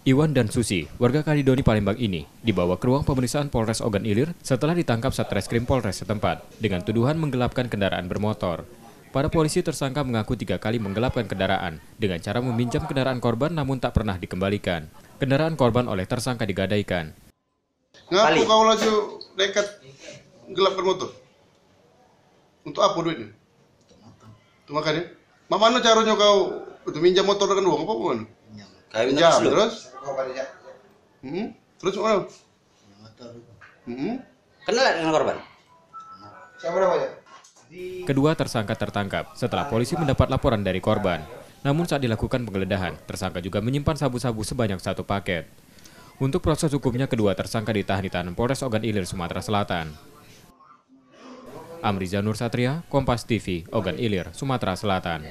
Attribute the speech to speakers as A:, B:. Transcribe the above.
A: Iwan dan Susi, warga Kalidoni Palembang ini, dibawa ke ruang pemeriksaan Polres Ogan Ilir setelah ditangkap Satreskrim Polres setempat dengan tuduhan menggelapkan kendaraan bermotor. Para polisi tersangka mengaku tiga kali menggelapkan kendaraan dengan cara meminjam kendaraan korban namun tak pernah dikembalikan. Kendaraan korban oleh tersangka digadaikan.
B: Ngapain kau laju nekat gelapkan motor? Untuk apa duitnya? Untuk makan ya? Mana anu caranya kau itu minjam motor dengan uang apa anu? Minjam. minjam terus? Hmm? terus oh hmm? kenal dengan korban
A: Kedua tersangka tertangkap setelah polisi mendapat laporan dari korban. Namun saat dilakukan penggeledahan, tersangka juga menyimpan sabu-sabu sebanyak satu paket. Untuk proses hukumnya, kedua tersangka ditahan di tahanan Polres Ogan Ilir, Sumatera Selatan. Amriza Nur Satria, Kompas TV, Ogan Ilir, Sumatera Selatan.